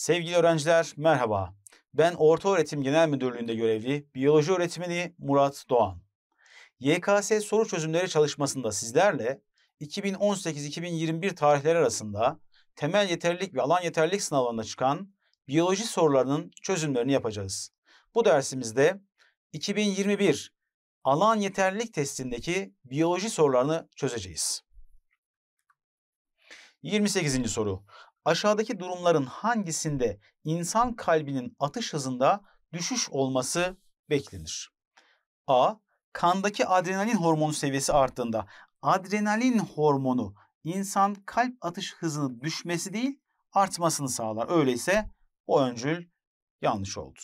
Sevgili öğrenciler merhaba. Ben Orta Öğretim Genel Müdürlüğü'nde görevli biyoloji öğretmeni Murat Doğan. YKS soru çözümleri çalışmasında sizlerle 2018-2021 tarihleri arasında temel yeterlilik ve alan yeterlilik sınavlarında çıkan biyoloji sorularının çözümlerini yapacağız. Bu dersimizde 2021 alan yeterlilik testindeki biyoloji sorularını çözeceğiz. 28. soru aşağıdaki durumların hangisinde insan kalbinin atış hızında düşüş olması beklenir? A. Kandaki adrenalin hormonu seviyesi arttığında adrenalin hormonu insan kalp atış hızını düşmesi değil artmasını sağlar. Öyleyse o öncül yanlış oldu.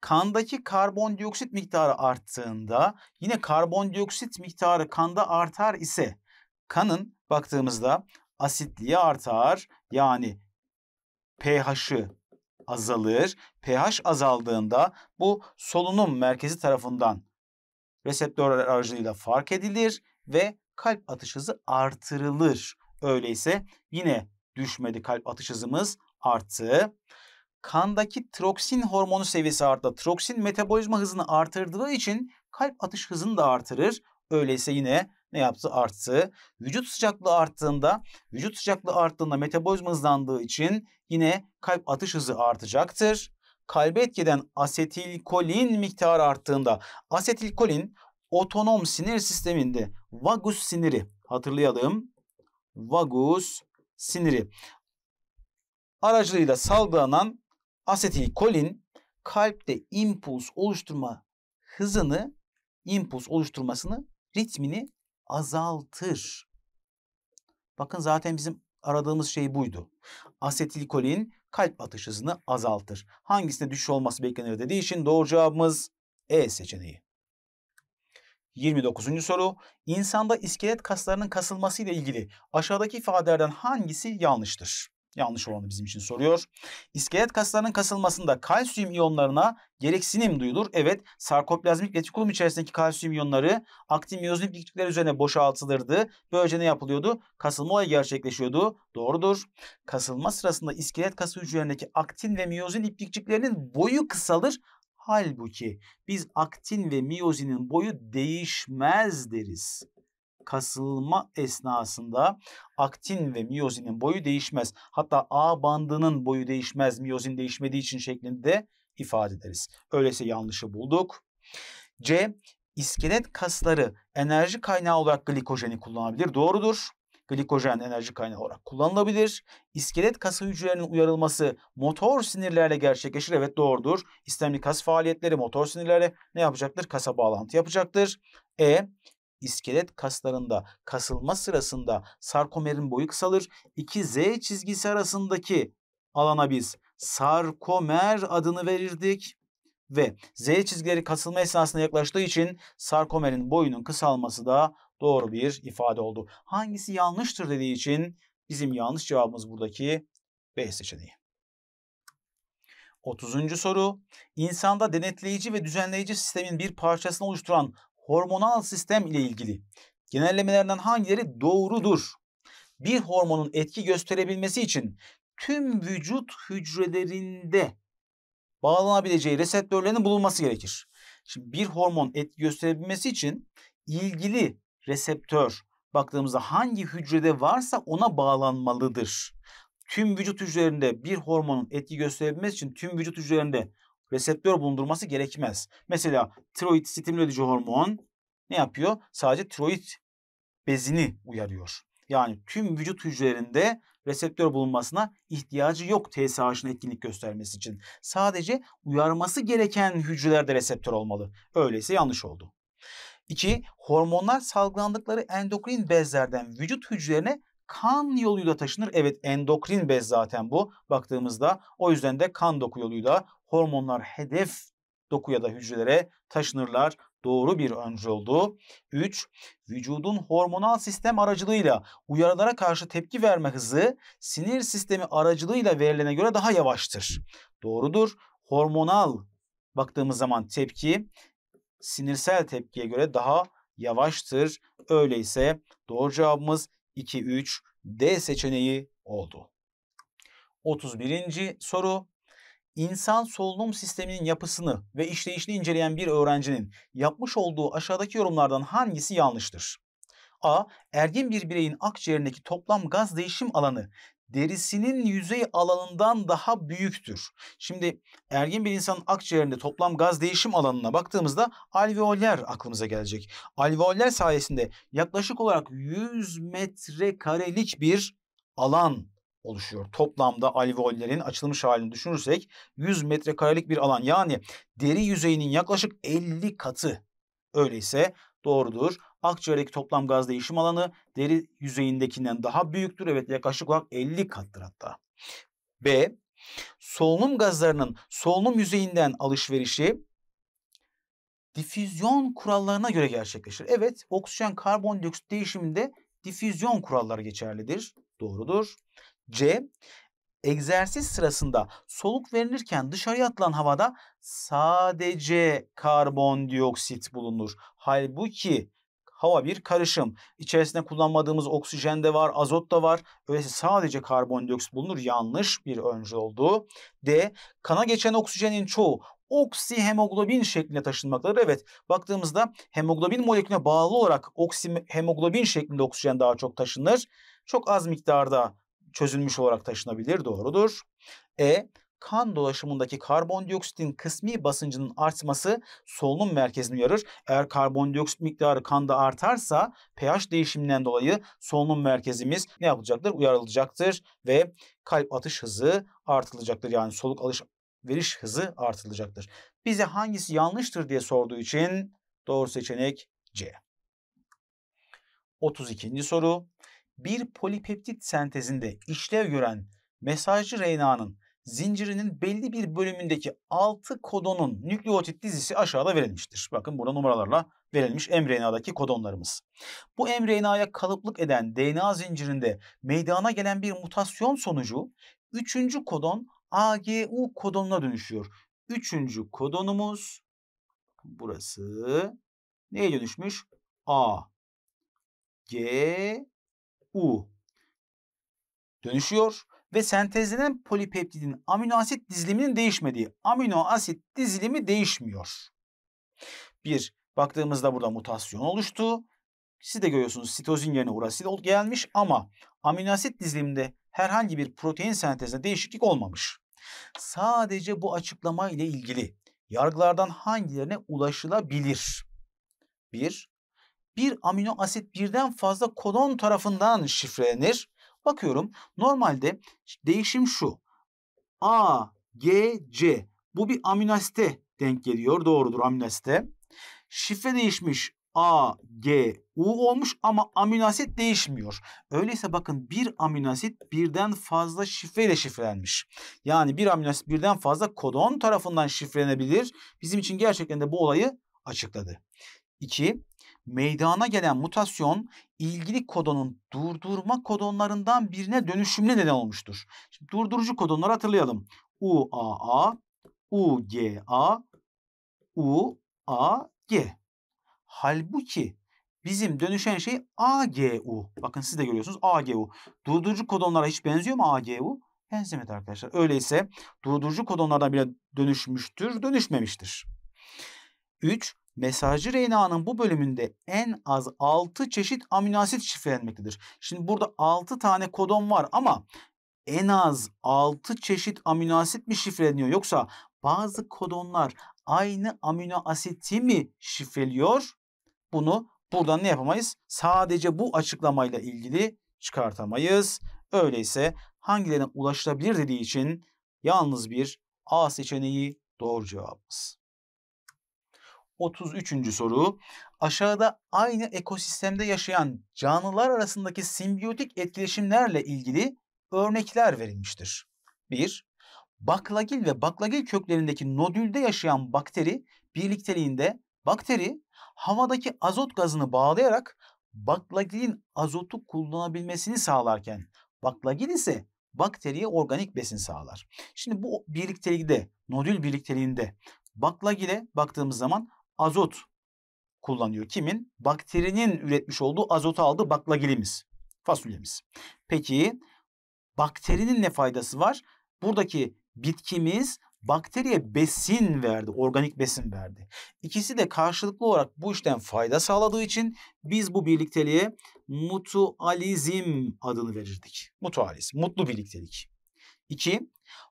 Kandaki karbondioksit miktarı arttığında yine karbondioksit miktarı kanda artar ise kanın baktığımızda asitliği artar, yani pH'ı azalır. pH azaldığında bu solunum merkezi tarafından reseptörler aracılığıyla fark edilir ve kalp atış hızı artırılır. Öyleyse yine düşmedi kalp atış hızımız arttı. Kandaki troksin hormonu seviyesi arttı. Troksin metabolizma hızını artırdığı için kalp atış hızını da artırır. Öyleyse yine ne yaptı? Arttı. Vücut sıcaklığı arttığında, vücut sıcaklığı arttığında metabolizma hızlandığı için yine kalp atış hızı artacaktır. Kalbe etkiden asetilkolin miktarı arttığında asetilkolin otonom sinir sisteminde vagus siniri hatırlayalım. Vagus siniri aracılığıyla salgılanan asetilkolin kalpte impuls oluşturma hızını, impuls oluşturmasını, ritmini azaltır. Bakın zaten bizim aradığımız şey buydu. Asetilkolin kalp atış hızını azaltır. Hangisinde düşüş olması beklenir dediği için doğru cevabımız E seçeneği. 29. soru. İnsanda iskelet kaslarının kasılması ile ilgili aşağıdaki ifadelerden hangisi yanlıştır? Yanlış olanı bizim için soruyor. İskelet kaslarının kasılmasında kalsiyum iyonlarına gereksinim duyulur. Evet sarkoplazmik retikulum içerisindeki kalsiyum iyonları aktin miyozlip diktikleri üzerine boşaltılırdı. Böylece ne yapılıyordu? Kasılma olayı gerçekleşiyordu. Doğrudur. Kasılma sırasında iskelet kası hücrelerindeki aktin ve miyozin iplikçiklerinin boyu kısalır. Halbuki biz aktin ve miyozinin boyu değişmez deriz kasılma esnasında aktin ve miyozinin boyu değişmez. Hatta A bandının boyu değişmez miyozin değişmediği için şeklinde ifade ederiz. Öyleyse yanlışı bulduk. C. İskelet kasları enerji kaynağı olarak glikojeni kullanabilir. Doğrudur glikojen enerji kaynağı olarak kullanılabilir. İskelet kas hücrelerinin uyarılması motor sinirlerle gerçekleşir. Evet doğrudur. İstemli kas faaliyetleri motor sinirlere ne yapacaktır? Kasa bağlantı yapacaktır. E iskelet kaslarında kasılma sırasında sarkomerin boyu kısalır. İki Z çizgisi arasındaki alana biz sarkomer adını verirdik ve Z çizgileri kasılma esnasında yaklaştığı için sarkomerin boyunun kısalması da doğru bir ifade oldu. Hangisi yanlıştır dediği için bizim yanlış cevabımız buradaki B seçeneği. 30. soru. İnsanda denetleyici ve düzenleyici sistemin bir parçasını oluşturan hormonal sistem ile ilgili genellemelerden hangileri doğrudur? Bir hormonun etki gösterebilmesi için tüm vücut hücrelerinde bağlanabileceği reseptörlerin bulunması gerekir. Şimdi bir hormon etki gösterebilmesi için ilgili reseptör baktığımızda hangi hücrede varsa ona bağlanmalıdır. Tüm vücut hücrelerinde bir hormonun etki gösterebilmesi için tüm vücut hücrelerinde reseptör bulundurması gerekmez. Mesela tiroid stimüle edici hormon ne yapıyor? Sadece tiroid bezini uyarıyor. Yani tüm vücut hücrelerinde reseptör bulunmasına ihtiyacı yok TSH'ın etkinlik göstermesi için. Sadece uyarması gereken hücrelerde reseptör olmalı. Öyleyse yanlış oldu. 2. Hormonlar salgılandıkları endokrin bezlerden vücut hücrelerine kan yoluyla taşınır. Evet endokrin bez zaten bu baktığımızda. O yüzden de kan doku yoluyla hormonlar hedef dokuya da hücrelere taşınırlar. Doğru bir öncü oldu. 3. Vücudun hormonal sistem aracılığıyla uyarılara karşı tepki verme hızı sinir sistemi aracılığıyla verilene göre daha yavaştır. Doğrudur. Hormonal baktığımız zaman tepki sinirsel tepkiye göre daha yavaştır. Öyleyse doğru cevabımız 2 3 D seçeneği oldu. 31. soru İnsan solunum sisteminin yapısını ve işleyişini inceleyen bir öğrencinin yapmış olduğu aşağıdaki yorumlardan hangisi yanlıştır? A. Ergin bir bireyin akciğerindeki toplam gaz değişim alanı derisinin yüzey alanından daha büyüktür. Şimdi ergin bir insanın akciğerinde toplam gaz değişim alanına baktığımızda alveoller aklımıza gelecek. Alveoller sayesinde yaklaşık olarak 100 metrekarelik bir alan oluşuyor. Toplamda alveollerin açılmış halini düşünürsek 100 metrekarelik bir alan yani deri yüzeyinin yaklaşık 50 katı. Öyleyse doğrudur. Akciğerdeki toplam gaz değişim alanı deri yüzeyindekinden daha büyüktür. Evet yaklaşık olarak 50 kattır hatta. B. Solunum gazlarının solunum yüzeyinden alışverişi difüzyon kurallarına göre gerçekleşir. Evet oksijen karbondioksit değişiminde difüzyon kuralları geçerlidir. Doğrudur. C. Egzersiz sırasında soluk verilirken dışarıya atılan havada sadece karbondioksit bulunur. Halbuki hava bir karışım. İçerisinde kullanmadığımız oksijen de var, azot da var. Öyleyse sadece karbondioksit bulunur. Yanlış bir öncü oldu. D. Kana geçen oksijenin çoğu oksihemoglobin şeklinde taşınmaktadır. Evet baktığımızda hemoglobin molekülüne bağlı olarak oksihemoglobin şeklinde oksijen daha çok taşınır. Çok az miktarda çözülmüş olarak taşınabilir doğrudur. E kan dolaşımındaki karbondioksitin kısmi basıncının artması solunum merkezini uyarır. Eğer karbondioksit miktarı kanda artarsa pH değişiminden dolayı solunum merkezimiz ne yapılacaktır? Uyarılacaktır ve kalp atış hızı artılacaktır. Yani soluk alış veriş hızı artılacaktır. Bize hangisi yanlıştır diye sorduğu için doğru seçenek C. 32. soru bir polipeptit sentezinde işlev gören mesajcı RNA'nın zincirinin belli bir bölümündeki 6 kodonun nükleotit dizisi aşağıda verilmiştir. Bakın burada numaralarla verilmiş mRNA'daki kodonlarımız. Bu mRNA'ya kalıplık eden DNA zincirinde meydana gelen bir mutasyon sonucu 3. kodon AGU kodonuna dönüşüyor. 3. kodonumuz burası neye dönüşmüş? A G U dönüşüyor ve sentezlenen polipeptidin amino asit diziliminin değişmediği amino asit dizilimi değişmiyor. Bir, baktığımızda burada mutasyon oluştu. Siz de görüyorsunuz sitozin yerine urasil gelmiş ama amino asit diziliminde herhangi bir protein sentezinde değişiklik olmamış. Sadece bu açıklama ile ilgili yargılardan hangilerine ulaşılabilir? Bir, bir amino asit birden fazla kodon tarafından şifrelenir. Bakıyorum normalde değişim şu. A, G, C. Bu bir aminoasite denk geliyor. Doğrudur aminoasite. Şifre değişmiş. A, G, U olmuş ama aminoasit değişmiyor. Öyleyse bakın bir aminoasit birden fazla şifre ile şifrelenmiş. Yani bir aminoasit birden fazla kodon tarafından şifrelenebilir. Bizim için gerçekten de bu olayı açıkladı. 2 meydana gelen mutasyon ilgili kodonun durdurma kodonlarından birine dönüşümle neden olmuştur. Şimdi durdurucu kodonları hatırlayalım. UAA, UGA, UAG. Halbuki bizim dönüşen şey AGU. Bakın siz de görüyorsunuz AGU. Durdurucu kodonlara hiç benziyor mu AGU? Benzemedi arkadaşlar. Öyleyse durdurucu kodonlardan bile dönüşmüştür, dönüşmemiştir. 3. Mesajcı RNA'nın bu bölümünde en az 6 çeşit amino asit şifrelenmektedir. Şimdi burada 6 tane kodon var ama en az 6 çeşit amino asit mi şifreleniyor yoksa bazı kodonlar aynı amino asiti mi şifreliyor? Bunu buradan ne yapamayız? Sadece bu açıklamayla ilgili çıkartamayız. Öyleyse hangilerine ulaşılabilir dediği için yalnız bir A seçeneği doğru cevabımız. 33. soru. Aşağıda aynı ekosistemde yaşayan canlılar arasındaki simbiyotik etkileşimlerle ilgili örnekler verilmiştir. 1. Baklagil ve baklagil köklerindeki nodülde yaşayan bakteri birlikteliğinde bakteri havadaki azot gazını bağlayarak baklagilin azotu kullanabilmesini sağlarken baklagil ise bakteriye organik besin sağlar. Şimdi bu birliktelikte, nodül birlikteliğinde baklagile baktığımız zaman azot kullanıyor. Kimin? Bakterinin üretmiş olduğu azotu aldı baklagilimiz, fasulyemiz. Peki bakterinin ne faydası var? Buradaki bitkimiz bakteriye besin verdi, organik besin verdi. İkisi de karşılıklı olarak bu işten fayda sağladığı için biz bu birlikteliğe mutualizm adını verirdik. Mutualizm, mutlu birliktelik. İki,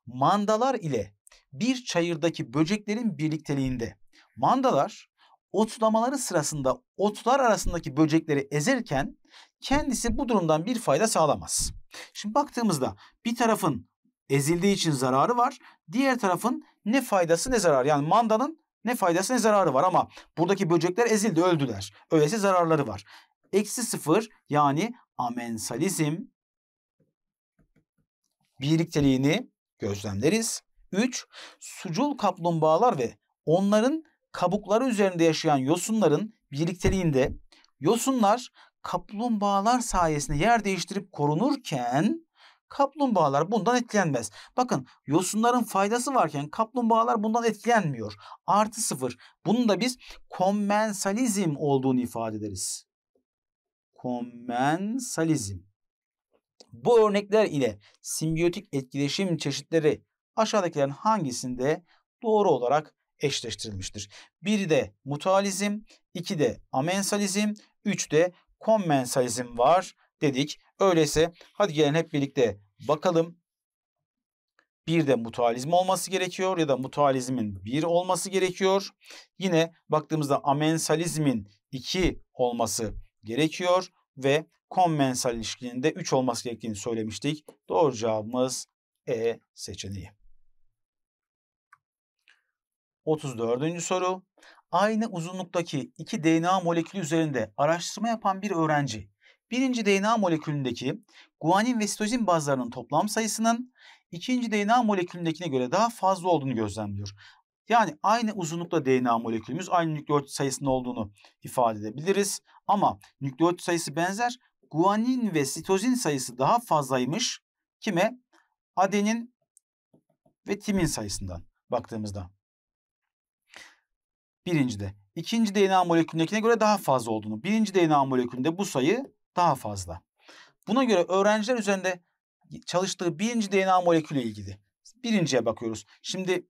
mandalar ile bir çayırdaki böceklerin birlikteliğinde Mandalar otlamaları sırasında otlar arasındaki böcekleri ezerken kendisi bu durumdan bir fayda sağlamaz. Şimdi baktığımızda bir tarafın ezildiği için zararı var. Diğer tarafın ne faydası ne zararı. Yani mandanın ne faydası ne zararı var ama buradaki böcekler ezildi öldüler. Öyleyse zararları var. Eksi sıfır yani amensalizm birlikteliğini gözlemleriz. 3. Sucul kaplumbağalar ve onların kabukları üzerinde yaşayan yosunların birlikteliğinde yosunlar kaplumbağalar sayesinde yer değiştirip korunurken kaplumbağalar bundan etkilenmez. Bakın yosunların faydası varken kaplumbağalar bundan etkilenmiyor. Artı sıfır. Bunu da biz kommensalizm olduğunu ifade ederiz. Kommensalizm. Bu örnekler ile simbiyotik etkileşim çeşitleri aşağıdakilerin hangisinde doğru olarak eşleştirilmiştir. Biri de mutualizm, iki de amensalizm, üç de kommensalizm var dedik. Öyleyse hadi gelin hep birlikte bakalım. Bir de mutualizm olması gerekiyor ya da mutualizmin bir olması gerekiyor. Yine baktığımızda amensalizmin iki olması gerekiyor ve kommensal ilişkinin de 3 olması gerektiğini söylemiştik. Doğru cevabımız E seçeneği. 34. soru. Aynı uzunluktaki iki DNA molekülü üzerinde araştırma yapan bir öğrenci birinci DNA molekülündeki guanin ve sitozin bazlarının toplam sayısının ikinci DNA molekülündekine göre daha fazla olduğunu gözlemliyor. Yani aynı uzunlukta DNA molekülümüz aynı nükleot sayısının olduğunu ifade edebiliriz. Ama nükleot sayısı benzer. Guanin ve sitozin sayısı daha fazlaymış. Kime? Adenin ve timin sayısından baktığımızda birincide. İkinci DNA molekülündekine göre daha fazla olduğunu. Birinci DNA molekülünde bu sayı daha fazla. Buna göre öğrenciler üzerinde çalıştığı birinci DNA molekülü ilgili. Birinciye bakıyoruz. Şimdi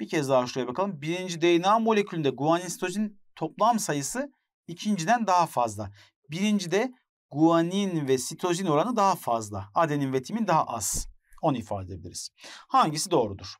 bir kez daha şuraya bakalım. Birinci DNA molekülünde guanin sitozin toplam sayısı ikinciden daha fazla. Birincide guanin ve sitozin oranı daha fazla. Adenin ve timin daha az. Onu ifade edebiliriz. Hangisi doğrudur?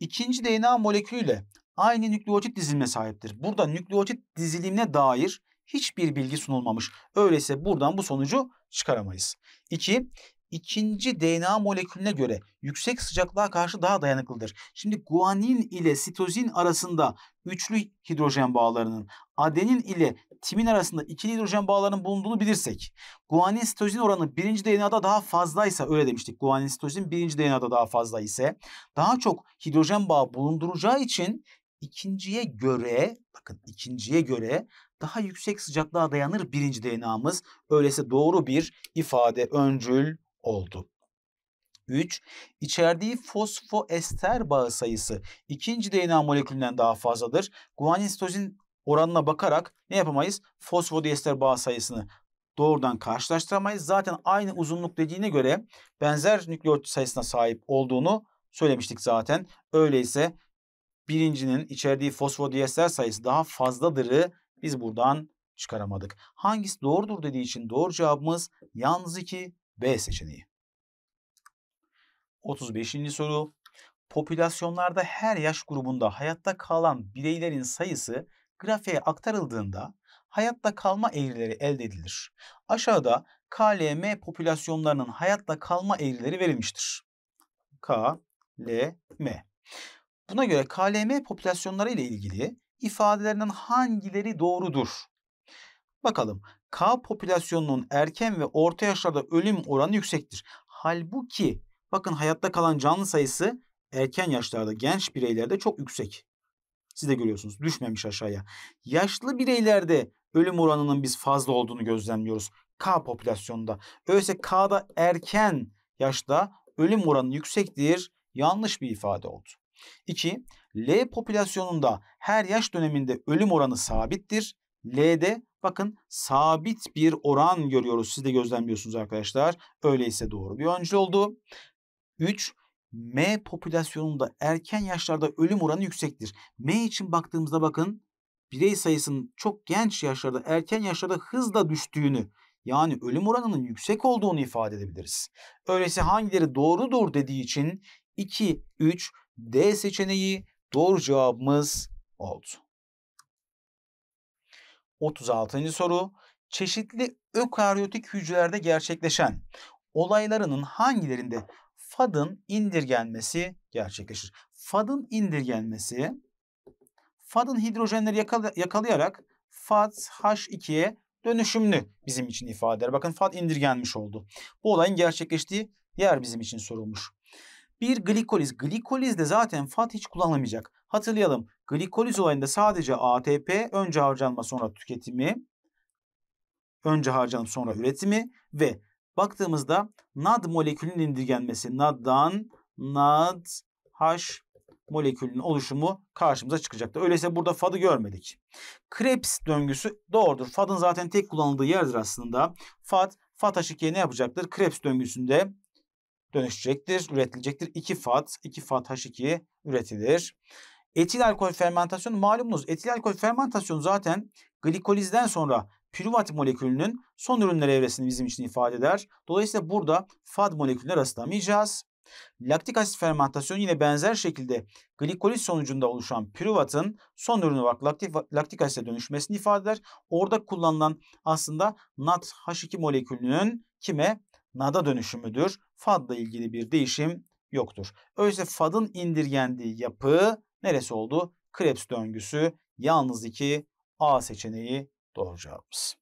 İkinci DNA molekülüyle aynı nükleotit dizilime sahiptir. Burada nükleotit dizilimine dair hiçbir bilgi sunulmamış. Öyleyse buradan bu sonucu çıkaramayız. 2. İki, ikinci DNA molekülüne göre yüksek sıcaklığa karşı daha dayanıklıdır. Şimdi guanin ile sitozin arasında üçlü hidrojen bağlarının, adenin ile timin arasında ikili hidrojen bağlarının bulunduğunu bilirsek, guanin sitozin oranı birinci DNA'da daha fazlaysa, öyle demiştik, guanin sitozin birinci DNA'da daha fazla ise, daha çok hidrojen bağı bulunduracağı için ikinciye göre bakın ikinciye göre daha yüksek sıcaklığa dayanır birinci DNA'mız. Öyleyse doğru bir ifade öncül oldu. 3. İçerdiği fosfoester bağı sayısı ikinci DNA molekülünden daha fazladır. Guanin sitozin oranına bakarak ne yapamayız? Fosfodiester bağ sayısını doğrudan karşılaştıramayız. Zaten aynı uzunluk dediğine göre benzer nükleot sayısına sahip olduğunu söylemiştik zaten. Öyleyse birincinin içerdiği fosfodiester sayısı daha fazladırı biz buradan çıkaramadık. Hangisi doğrudur dediği için doğru cevabımız yalnız 2 B seçeneği. 35. soru. Popülasyonlarda her yaş grubunda hayatta kalan bireylerin sayısı grafiğe aktarıldığında hayatta kalma eğrileri elde edilir. Aşağıda KLM popülasyonlarının hayatta kalma eğrileri verilmiştir. KLM. Buna göre KLM popülasyonları ile ilgili ifadelerinin hangileri doğrudur? Bakalım. K popülasyonunun erken ve orta yaşlarda ölüm oranı yüksektir. Halbuki bakın hayatta kalan canlı sayısı erken yaşlarda genç bireylerde çok yüksek. Siz de görüyorsunuz düşmemiş aşağıya. Yaşlı bireylerde ölüm oranının biz fazla olduğunu gözlemliyoruz. K popülasyonunda. Öyleyse K'da erken yaşta ölüm oranı yüksektir. Yanlış bir ifade oldu. 2. L popülasyonunda her yaş döneminde ölüm oranı sabittir. L'de bakın sabit bir oran görüyoruz. Siz de gözlemliyorsunuz arkadaşlar. Öyleyse doğru bir öncül oldu. 3. M popülasyonunda erken yaşlarda ölüm oranı yüksektir. M için baktığımızda bakın birey sayısının çok genç yaşlarda erken yaşlarda hızla düştüğünü yani ölüm oranının yüksek olduğunu ifade edebiliriz. Öyleyse hangileri doğrudur dediği için 2, 3 D seçeneği doğru cevabımız oldu. 36. soru. Çeşitli ökaryotik hücrelerde gerçekleşen olaylarının hangilerinde FAD'ın indirgenmesi gerçekleşir? FAD'ın indirgenmesi FAD'ın hidrojenleri yakalayarak FAD H2'ye dönüşümlü bizim için ifade eder. Bakın FAD indirgenmiş oldu. Bu olayın gerçekleştiği yer bizim için sorulmuş. Bir glikoliz. Glikoliz de zaten fat hiç kullanılamayacak. Hatırlayalım. Glikoliz olayında sadece ATP önce harcanma sonra tüketimi, önce harcanıp sonra üretimi ve baktığımızda NAD molekülünün indirgenmesi, NAD'dan NAD H molekülünün oluşumu karşımıza çıkacaktır. Öyleyse burada FAD'ı görmedik. Krebs döngüsü doğrudur. FAD'ın zaten tek kullanıldığı yerdir aslında. FAD, FAD H2 ne yapacaktır? Krebs döngüsünde dönüşecektir, üretilecektir. 2 fat, 2 fat H2 üretilir. Etil alkol fermentasyonu malumunuz etil alkol fermentasyonu zaten glikolizden sonra piruvat molekülünün son ürünler evresini bizim için ifade eder. Dolayısıyla burada fad molekülüne rastlamayacağız. Laktik asit fermentasyonu yine benzer şekilde glikoliz sonucunda oluşan piruvatın son ürünü olarak laktik, laktik asite dönüşmesini ifade eder. Orada kullanılan aslında NADH2 molekülünün kime? nada dönüşümüdür. Fadla ilgili bir değişim yoktur. Öyleyse fadın indirgendiği yapı neresi oldu? Krebs döngüsü yalnız iki A seçeneği doğru cevabımız.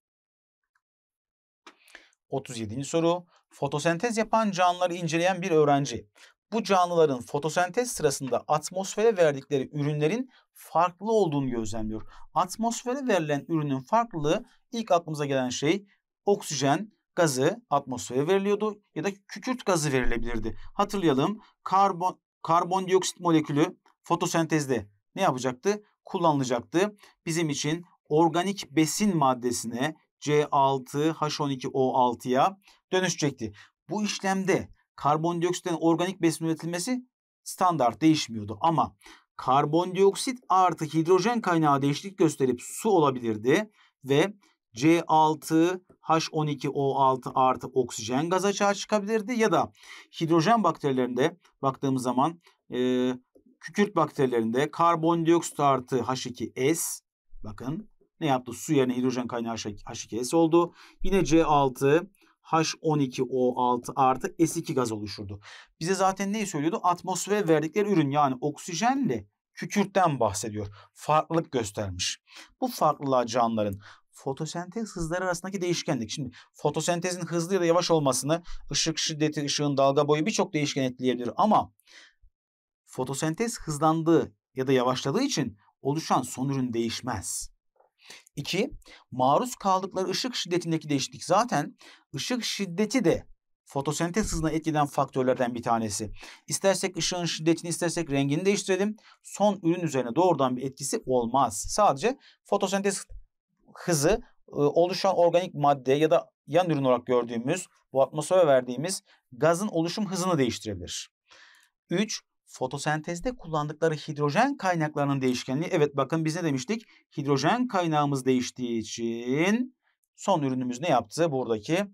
37. soru. Fotosentez yapan canlıları inceleyen bir öğrenci bu canlıların fotosentez sırasında atmosfere verdikleri ürünlerin farklı olduğunu gözlemliyor. Atmosfere verilen ürünün farklılığı ilk aklımıza gelen şey oksijen gazı atmosfere veriliyordu ya da kükürt gazı verilebilirdi. Hatırlayalım karbon, karbondioksit molekülü fotosentezde ne yapacaktı? Kullanılacaktı. Bizim için organik besin maddesine C6H12O6'ya dönüşecekti. Bu işlemde karbondioksitten organik besin üretilmesi standart değişmiyordu ama karbondioksit artı hidrojen kaynağı değişiklik gösterip su olabilirdi ve C6 H12O6 artı oksijen gaz açığa çıkabilirdi. Ya da hidrojen bakterilerinde baktığımız zaman e, kükürt bakterilerinde karbondioksit artı H2S bakın ne yaptı? Su yerine hidrojen kaynağı H2S oldu. Yine C6 H12O6 artı S2 gaz oluşurdu. Bize zaten neyi söylüyordu? Atmosfere verdikleri ürün yani oksijenle kükürtten bahsediyor. Farklılık göstermiş. Bu farklılığa canlıların fotosentez hızları arasındaki değişkenlik. Şimdi fotosentezin hızlı ya da yavaş olmasını ışık şiddeti, ışığın dalga boyu birçok değişken etkileyebilir ama fotosentez hızlandığı ya da yavaşladığı için oluşan son ürün değişmez. 2. Maruz kaldıkları ışık şiddetindeki değişiklik. Zaten ışık şiddeti de fotosentez hızına etkileyen faktörlerden bir tanesi. İstersek ışığın şiddetini istersek rengini değiştirelim. Son ürün üzerine doğrudan bir etkisi olmaz. Sadece fotosentez hızı oluşan organik madde ya da yan ürün olarak gördüğümüz bu atmosfere verdiğimiz gazın oluşum hızını değiştirebilir. 3. Fotosentezde kullandıkları hidrojen kaynaklarının değişkenliği. Evet bakın biz ne demiştik? Hidrojen kaynağımız değiştiği için son ürünümüz ne yaptı? Buradaki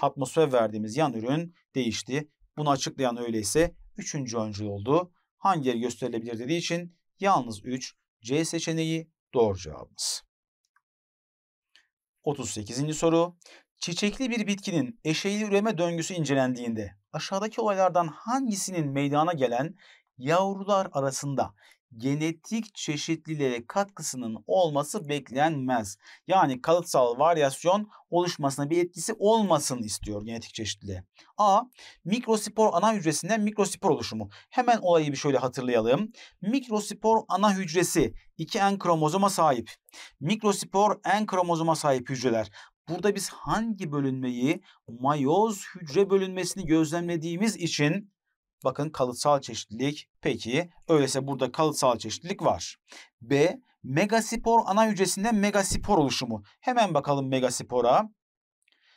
atmosfer verdiğimiz yan ürün değişti. Bunu açıklayan öyleyse üçüncü öncül oldu. Hangileri gösterilebilir dediği için yalnız 3 C seçeneği doğru cevabımız. 38. soru. Çiçekli bir bitkinin eşeğli üreme döngüsü incelendiğinde aşağıdaki olaylardan hangisinin meydana gelen yavrular arasında genetik çeşitliliğe katkısının olması beklenmez. Yani kalıtsal varyasyon oluşmasına bir etkisi olmasın istiyor genetik çeşitliliğe. A. Mikrospor ana hücresinden mikrospor oluşumu. Hemen olayı bir şöyle hatırlayalım. Mikrospor ana hücresi 2N kromozoma sahip. Mikrospor N kromozoma sahip hücreler. Burada biz hangi bölünmeyi mayoz hücre bölünmesini gözlemlediğimiz için Bakın kalıtsal çeşitlilik. Peki öyleyse burada kalıtsal çeşitlilik var. B. Megaspor ana hücresinde megaspor oluşumu. Hemen bakalım megaspora.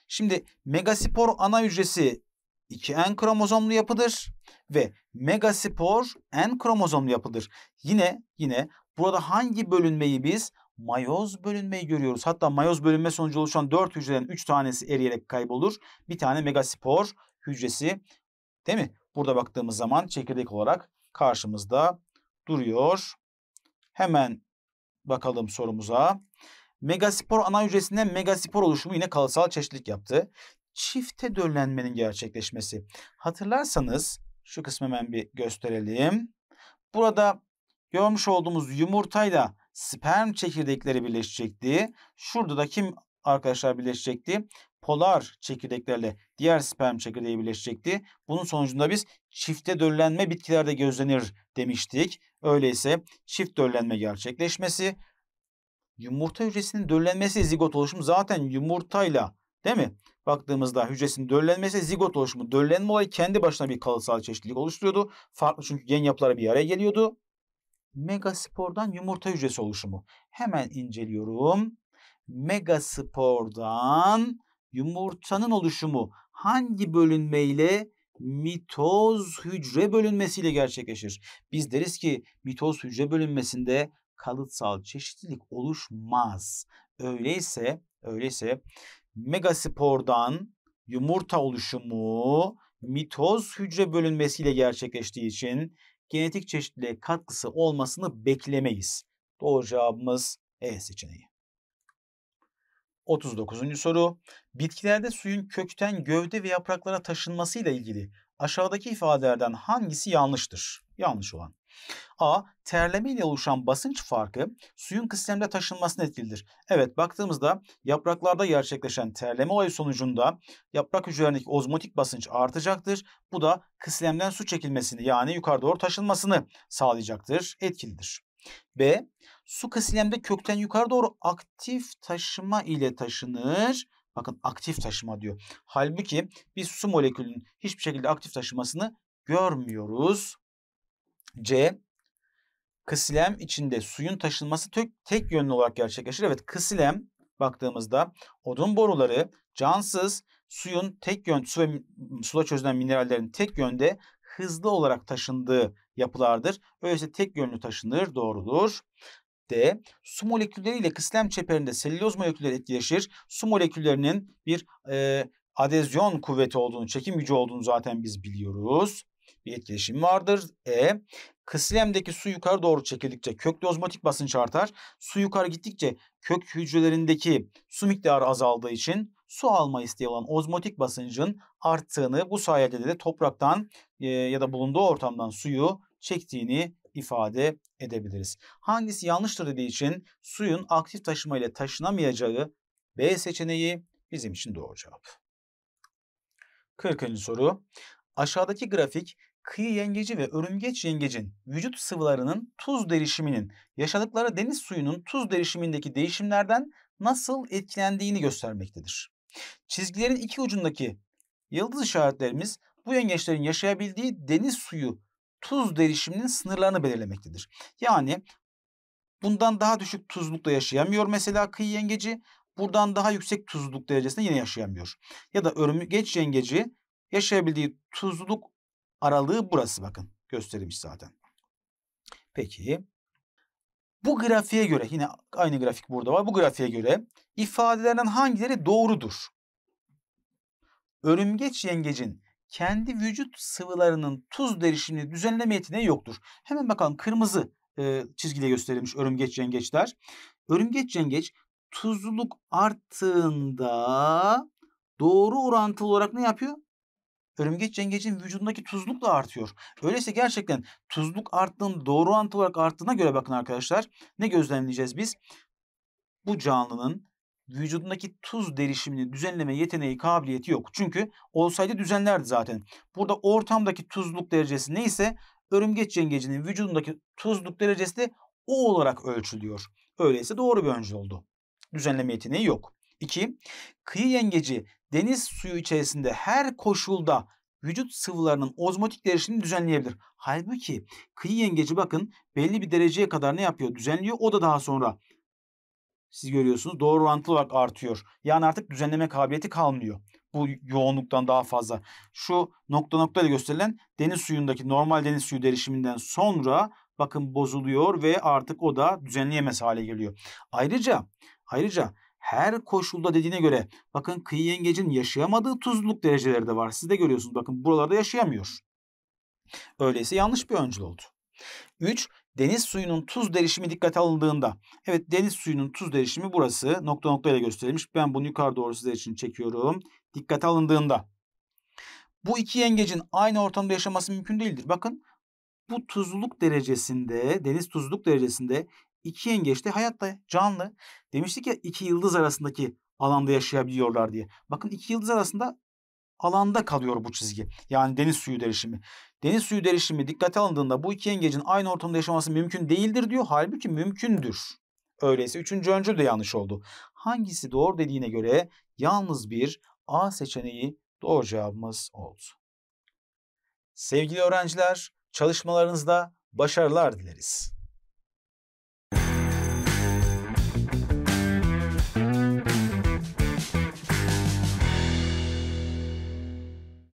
Şimdi megaspor ana hücresi 2N kromozomlu yapıdır ve megaspor N kromozomlu yapıdır. Yine yine burada hangi bölünmeyi biz mayoz bölünmeyi görüyoruz. Hatta mayoz bölünme sonucu oluşan 4 hücreden 3 tanesi eriyerek kaybolur. Bir tane megaspor hücresi değil mi? Burada baktığımız zaman çekirdek olarak karşımızda duruyor. Hemen bakalım sorumuza. Megaspor ana hücresinden megaspor oluşumu yine kalıtsal çeşitlilik yaptı. Çifte döllenmenin gerçekleşmesi. Hatırlarsanız şu kısmı hemen bir gösterelim. Burada görmüş olduğumuz yumurtayla sperm çekirdekleri birleşecekti. Şurada da kim arkadaşlar birleşecekti? polar çekirdeklerle diğer sperm çekirdeği birleşecekti. Bunun sonucunda biz çifte döllenme bitkilerde gözlenir demiştik. Öyleyse çift döllenme gerçekleşmesi, yumurta hücresinin döllenmesi zigot oluşumu zaten yumurtayla değil mi? Baktığımızda hücresinin döllenmesi zigot oluşumu. Döllenme olayı kendi başına bir kalıtsal çeşitlilik oluşturuyordu. Farklı çünkü gen yapıları bir araya geliyordu. Megaspor'dan yumurta hücresi oluşumu. Hemen inceliyorum. Megaspor'dan yumurtanın oluşumu hangi bölünmeyle mitoz hücre bölünmesiyle gerçekleşir? Biz deriz ki mitoz hücre bölünmesinde kalıtsal çeşitlilik oluşmaz. Öyleyse, öyleyse megaspordan yumurta oluşumu mitoz hücre bölünmesiyle gerçekleştiği için genetik çeşitliliğe katkısı olmasını beklemeyiz. Doğru cevabımız E seçeneği. 39. soru. Bitkilerde suyun kökten gövde ve yapraklara taşınmasıyla ilgili aşağıdaki ifadelerden hangisi yanlıştır? Yanlış olan. A. Terleme ile oluşan basınç farkı suyun kıslemde taşınmasına etkilidir. Evet baktığımızda yapraklarda gerçekleşen terleme olayı sonucunda yaprak hücrelerindeki ozmotik basınç artacaktır. Bu da kıslemden su çekilmesini yani yukarı doğru taşınmasını sağlayacaktır. Etkilidir. B. Su kasilemde kökten yukarı doğru aktif taşıma ile taşınır. Bakın aktif taşıma diyor. Halbuki biz su molekülünün hiçbir şekilde aktif taşımasını görmüyoruz. C. Kısilem içinde suyun taşınması tek, tek yönlü olarak gerçekleşir. Evet kısilem baktığımızda odun boruları cansız suyun tek yön su ve suda çözülen minerallerin tek yönde hızlı olarak taşındığı yapılardır. Öyleyse tek yönlü taşınır doğrudur su molekülleriyle kıslem çeperinde selüloz molekülleri etkileşir. Su moleküllerinin bir e, adezyon kuvveti olduğunu, çekim gücü olduğunu zaten biz biliyoruz. Bir etkileşim vardır. E, kıslemdeki su yukarı doğru çekildikçe köklü ozmotik basınç artar. Su yukarı gittikçe kök hücrelerindeki su miktarı azaldığı için su alma isteği olan ozmotik basıncın arttığını bu sayede de topraktan e, ya da bulunduğu ortamdan suyu çektiğini ifade edebiliriz. Hangisi yanlıştır dediği için suyun aktif taşıma ile taşınamayacağı B seçeneği bizim için doğru cevap. 40. soru. Aşağıdaki grafik kıyı yengeci ve örümgeç yengecin vücut sıvılarının tuz derişiminin yaşadıkları deniz suyunun tuz derişimindeki değişimlerden nasıl etkilendiğini göstermektedir. Çizgilerin iki ucundaki yıldız işaretlerimiz bu yengeçlerin yaşayabildiği deniz suyu tuz derişiminin sınırlarını belirlemektedir. Yani bundan daha düşük tuzlukta yaşayamıyor mesela kıyı yengeci. Buradan daha yüksek tuzluluk derecesinde yine yaşayamıyor. Ya da örümgeç yengeci yaşayabildiği tuzluluk aralığı burası bakın. Gösterilmiş zaten. Peki. Bu grafiğe göre yine aynı grafik burada var. Bu grafiğe göre ifadelerden hangileri doğrudur? Örümgeç yengecin kendi vücut sıvılarının tuz derişimini düzenleme yeteneği yoktur. Hemen bakalım kırmızı e, çizgiyle gösterilmiş örümgeç yengeçler. Örümgeç yengeç tuzluluk arttığında doğru orantılı olarak ne yapıyor? Örümgeç yengecin vücudundaki tuzluluk da artıyor. Öyleyse gerçekten tuzluk arttığında doğru orantılı olarak arttığına göre bakın arkadaşlar ne gözlemleyeceğiz biz? Bu canlının vücudundaki tuz derişimini düzenleme yeteneği kabiliyeti yok. Çünkü olsaydı düzenlerdi zaten. Burada ortamdaki tuzluk derecesi neyse örümgeç yengecinin vücudundaki tuzluk derecesi de o olarak ölçülüyor. Öyleyse doğru bir öncül oldu. Düzenleme yeteneği yok. 2. Kıyı yengeci deniz suyu içerisinde her koşulda vücut sıvılarının ozmotik derişimini düzenleyebilir. Halbuki kıyı yengeci bakın belli bir dereceye kadar ne yapıyor? Düzenliyor. O da daha sonra siz görüyorsunuz doğru orantılı olarak artıyor. Yani artık düzenleme kabiliyeti kalmıyor. Bu yoğunluktan daha fazla. Şu nokta nokta ile gösterilen deniz suyundaki normal deniz suyu derişiminden sonra bakın bozuluyor ve artık o da düzenleyemez hale geliyor. Ayrıca ayrıca her koşulda dediğine göre bakın kıyı yengecin yaşayamadığı tuzluluk dereceleri de var. Siz de görüyorsunuz bakın buralarda yaşayamıyor. Öyleyse yanlış bir öncül oldu. 3 deniz suyunun tuz derişimi dikkate alındığında evet deniz suyunun tuz derişimi burası nokta nokta ile gösterilmiş. Ben bunu yukarı doğru sizler için çekiyorum. Dikkate alındığında bu iki yengecin aynı ortamda yaşaması mümkün değildir. Bakın bu tuzluluk derecesinde deniz tuzluluk derecesinde iki yengeç de hayatta canlı. Demiştik ya iki yıldız arasındaki alanda yaşayabiliyorlar diye. Bakın iki yıldız arasında alanda kalıyor bu çizgi. Yani deniz suyu derişimi. Deniz suyu derişimi dikkate alındığında bu iki yengecin aynı ortamda yaşaması mümkün değildir diyor. Halbuki mümkündür. Öyleyse üçüncü öncü de yanlış oldu. Hangisi doğru dediğine göre yalnız bir A seçeneği doğru cevabımız oldu. Sevgili öğrenciler çalışmalarınızda başarılar dileriz.